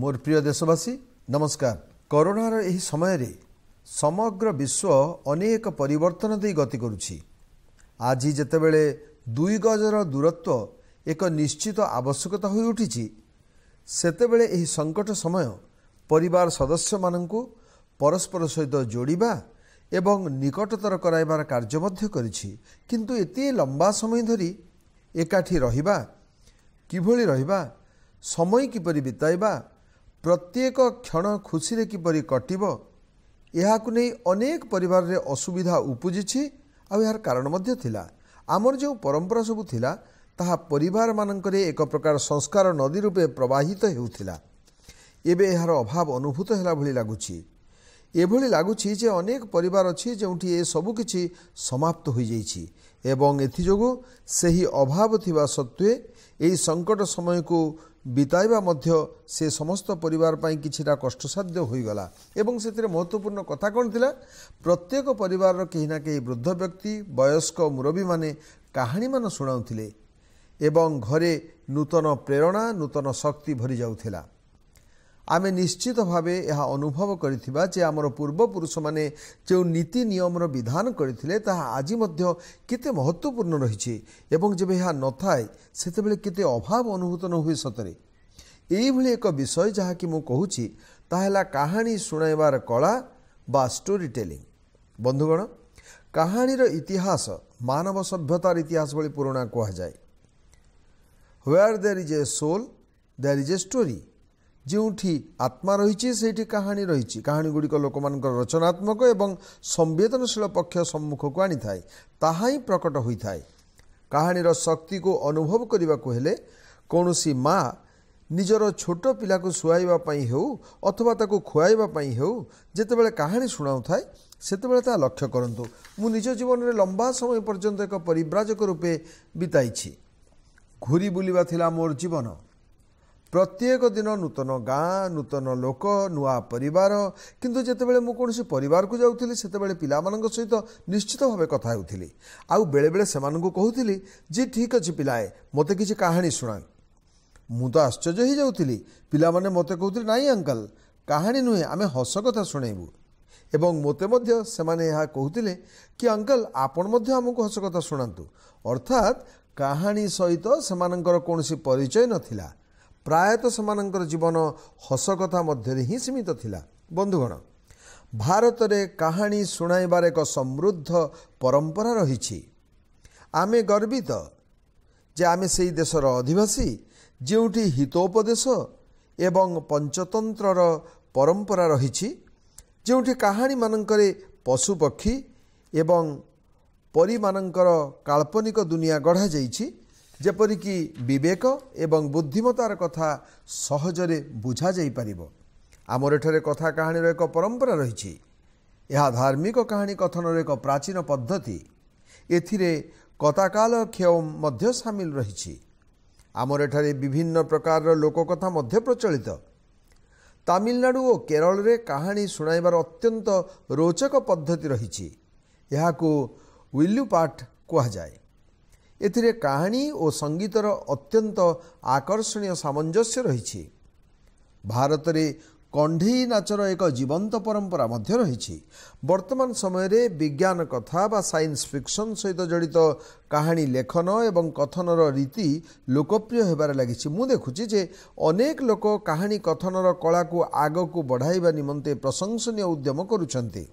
ମୋର ପ୍ରିୟ ଦେଶବାସୀ ନମସ୍କାର କରୋନାର ଏହି ସମୟରେ ସମଗ୍ର ବିଶ୍ୱ ଅନେକ ପରିବର୍ତ୍ତନ ଦେଇ ଗତି କରୁଛି ଆଜି ଯେତେବେଳେ ଦୁଇ ଗଜର ଦୂରତ୍ୱ ଏକ ନିଶ୍ଚିତ ଆବଶ୍ୟକତା ହୋଇଉଠିଛି ସେତେବେଳେ ଏହି ସଙ୍କଟ ସମୟ ପରିବାର ସଦସ୍ୟମାନଙ୍କୁ ପରସ୍ପର ସହିତ ଯୋଡ଼ିବା ଏବଂ ନିକଟତର କରାଇବାର କାର୍ଯ୍ୟ ମଧ୍ୟ କରିଛି କିନ୍ତୁ ଏତେ ଲମ୍ବା ସମୟ ଧରି ଏକାଠି ରହିବା କିଭଳି ରହିବା ସମୟ କିପରି ବିତାଇବା ପ୍ରତ୍ୟେକ କ୍ଷଣ ଖୁସିରେ କିପରି କଟିବ ଏହାକୁ ନେଇ ଅନେକ ପରିବାରରେ ଅସୁବିଧା ଉପୁଜିଛି ଆଉ ଏହାର କାରଣ ମଧ୍ୟ ଥିଲା ଆମର ଯେଉଁ ପରମ୍ପରା ସବୁ ଥିଲା ତାହା ପରିବାରମାନଙ୍କରେ ଏକ ପ୍ରକାର ସଂସ୍କାର ନଦୀ ରୂପେ ପ୍ରବାହିତ ହେଉଥିଲା ଏବେ ଏହାର ଅଭାବ ଅନୁଭୂତ ହେଲା ଭଳି ଲାଗୁଛି ଏଭଳି ଲାଗୁଛି ଯେ ଅନେକ ପରିବାର ଅଛି ଯେଉଁଠି ଏସବୁ କିଛି ସମାପ୍ତ ହୋଇଯାଇଛି ଏବଂ ଏଥିଯୋଗୁଁ ସେହି ଅଭାବ ଥିବା ସତ୍ତ୍ୱେ ଏହି ସଙ୍କଟ ସମୟକୁ ବିତାଇବା ମଧ୍ୟ ସେ ସମସ୍ତ ପରିବାର ପାଇଁ କିଛିଟା କଷ୍ଟସାଧ୍ୟ ହୋଇଗଲା ଏବଂ ସେଥିରେ ମହତ୍ତ୍ୱପୂର୍ଣ୍ଣ କଥା କ'ଣ ଥିଲା ପ୍ରତ୍ୟେକ ପରିବାରର କେହି ନା କେହି ବୃଦ୍ଧ ବ୍ୟକ୍ତି ବୟସ୍କ ମୁରବୀମାନେ କାହାଣୀମାନ ଶୁଣାଉଥିଲେ ଏବଂ ଘରେ ନୂତନ ପ୍ରେରଣା ନୂତନ ଶକ୍ତି ଭରିଯାଉଥିଲା ଆମେ ନିଶ୍ଚିତ ଭାବେ ଏହା ଅନୁଭବ କରିଥିବା ଯେ ଆମର ପୂର୍ବପୁରୁଷମାନେ ଯେଉଁ ନୀତି ନିୟମର ବିଧାନ କରିଥିଲେ ତାହା ଆଜି ମଧ୍ୟ କେତେ ମହତ୍ତ୍ୱପୂର୍ଣ୍ଣ ରହିଛି ଏବଂ ଯେବେ ଏହା ନଥାଏ ସେତେବେଳେ କେତେ ଅଭାବ ଅନୁଭୂତ ନ ହୁଏ ସତରେ ଏଇଭଳି ଏକ ବିଷୟ ଯାହାକି ମୁଁ କହୁଛି ତାହା ହେଲା କାହାଣୀ ଶୁଣାଇବାର କଳା ବା ଷ୍ଟୋରୀ ଟେଲିଂ ବନ୍ଧୁଗଣ କାହାଣୀର ଇତିହାସ ମାନବ ସଭ୍ୟତାର ଇତିହାସ ଭଳି ପୁରୁଣା କୁହାଯାଏ where there is a soul there is a story ଯେଉଁଠି ଆତ୍ମା ରହିଛି ସେଇଠି କାହାଣୀ ରହିଛି କାହାଣୀ ଗୁଡ଼ିକ ଲୋକମାନଙ୍କର ରଚନାତ୍ମକ ଏବଂ ସମ୍ବେଦନଶୀଳ ପକ୍ଷ ସମ୍ମୁଖକୁ ଆଣିଥାଏ ତାହା ହିଁ ପ୍ରକଟ ହୋଇଥାଏ କାହାଣୀର ଶକ୍ତିକୁ ଅନୁଭବ କରିବାକୁ ହେଲେ କୌଣସି ମା ନିଜର ଛୋଟ ପିଲାକୁ ଶୁଆଇବା ପାଇଁ ହେଉ ଅଥବା ତାକୁ ଖୁଆଇବା ପାଇଁ ହେଉ ଯେତେବେଳେ କାହାଣୀ ଶୁଣାଉଥାଏ ସେତେବେଳେ ତାହା ଲକ୍ଷ୍ୟ କରନ୍ତୁ ମୁଁ ନିଜ ଜୀବନରେ ଲମ୍ବା ସମୟ ପର୍ଯ୍ୟନ୍ତ ଏକ ପରିବ୍ରାଜକ ରୂପେ ବିତାଇଛି ଘୁରି ବୁଲିବା ଥିଲା ମୋର ଜୀବନ ପ୍ରତ୍ୟେକ ଦିନ ନୂତନ ଗାଁ ନୂତନ ଲୋକ ନୂଆ ପରିବାର କିନ୍ତୁ ଯେତେବେଳେ ମୁଁ କୌଣସି ପରିବାରକୁ ଯାଉଥିଲି ସେତେବେଳେ ପିଲାମାନଙ୍କ ସହିତ ନିଶ୍ଚିତ ଭାବେ କଥା ହେଉଥିଲି ଆଉ ବେଳେବେଳେ ସେମାନଙ୍କୁ କହୁଥିଲି ଯେ ଠିକ୍ ଅଛି ପିଲାଏ ମୋତେ କିଛି କାହାଣୀ ଶୁଣା ମୁଁ ତ ଆଶ୍ଚର୍ଯ୍ୟ ହୋଇଯାଉଥିଲି ପିଲାମାନେ ମୋତେ କହୁଥିଲେ ନାଇଁ ଅଙ୍କଲ କାହାଣୀ ନୁହେଁ ଆମେ ହସ କଥା ଶୁଣେଇବୁ ଏବଂ ମୋତେ ମଧ୍ୟ ସେମାନେ ଏହା କହୁଥିଲେ କି ଅଙ୍କଲ ଆପଣ ମଧ୍ୟ ଆମକୁ ହସ କଥା ଶୁଣାନ୍ତୁ ଅର୍ଥାତ୍ କାହାଣୀ ସହିତ ସେମାନଙ୍କର କୌଣସି ପରିଚୟ ନଥିଲା ପ୍ରାୟତଃ ସେମାନଙ୍କର ଜୀବନ ହସକଥା ମଧ୍ୟରେ ହିଁ ସୀମିତ ଥିଲା ବନ୍ଧୁଗଣ ଭାରତରେ କାହାଣୀ ଶୁଣାଇବାର ଏକ ସମୃଦ୍ଧ ପରମ୍ପରା ରହିଛି ଆମେ ଗର୍ବିତ ଯେ ଆମେ ସେହି ଦେଶର ଅଧିବାସୀ ଯେଉଁଠି ହିତୋପଦେଶ ଏବଂ ପଞ୍ଚତନ୍ତ୍ରର ପରମ୍ପରା ରହିଛି ଯେଉଁଠି କାହାଣୀମାନଙ୍କରେ ପଶୁପକ୍ଷୀ ଏବଂ ପରିମାନଙ୍କର କାଳ୍ପନିକ ଦୁନିଆ ଗଢ଼ାଯାଇଛି ଯେପରିକି ବିବେକ ଏବଂ ବୁଦ୍ଧିମତାର କଥା ସହଜରେ ବୁଝାଯାଇପାରିବ ଆମର ଏଠାରେ କଥା କାହାଣୀର ଏକ ପରମ୍ପରା ରହିଛି ଏହା ଧାର୍ମିକ କାହାଣୀ କଥନର ଏକ ପ୍ରାଚୀନ ପଦ୍ଧତି ଏଥିରେ କତାକାଲ କ୍ଷୟ ମଧ୍ୟ ସାମିଲ ରହିଛି ଆମର ଏଠାରେ ବିଭିନ୍ନ ପ୍ରକାରର ଲୋକକଥା ମଧ୍ୟ ପ୍ରଚଳିତ ତାମିଲନାଡ଼ୁ ଓ କେରଳରେ କାହାଣୀ ଶୁଣାଇବାର ଅତ୍ୟନ୍ତ ରୋଚକ ପଦ୍ଧତି ରହିଛି ଏହାକୁ ୱିଲ୍ୟୁ ପାଠ କୁହାଯାଏ ଏଥିରେ କାହାଣୀ ଓ ସଙ୍ଗୀତର ଅତ୍ୟନ୍ତ ଆକର୍ଷଣୀୟ ସାମଞ୍ଜସ୍ୟ ରହିଛି ଭାରତରେ କଣ୍ଢେଇ ନାଚର ଏକ ଜୀବନ୍ତ ପରମ୍ପରା ମଧ୍ୟ ରହିଛି ବର୍ତ୍ତମାନ ସମୟରେ ବିଜ୍ଞାନ କଥା ବା ସାଇନ୍ସ ଫିକ୍ସନ୍ ସହିତ ଜଡ଼ିତ କାହାଣୀ ଲେଖନ ଏବଂ କଥନର ରୀତି ଲୋକପ୍ରିୟ ହେବାରେ ଲାଗିଛି ମୁଁ ଦେଖୁଛି ଯେ ଅନେକ ଲୋକ କାହାଣୀ କଥନର କଳାକୁ ଆଗକୁ ବଢ଼ାଇବା ନିମନ୍ତେ ପ୍ରଶଂସନୀୟ ଉଦ୍ୟମ କରୁଛନ୍ତି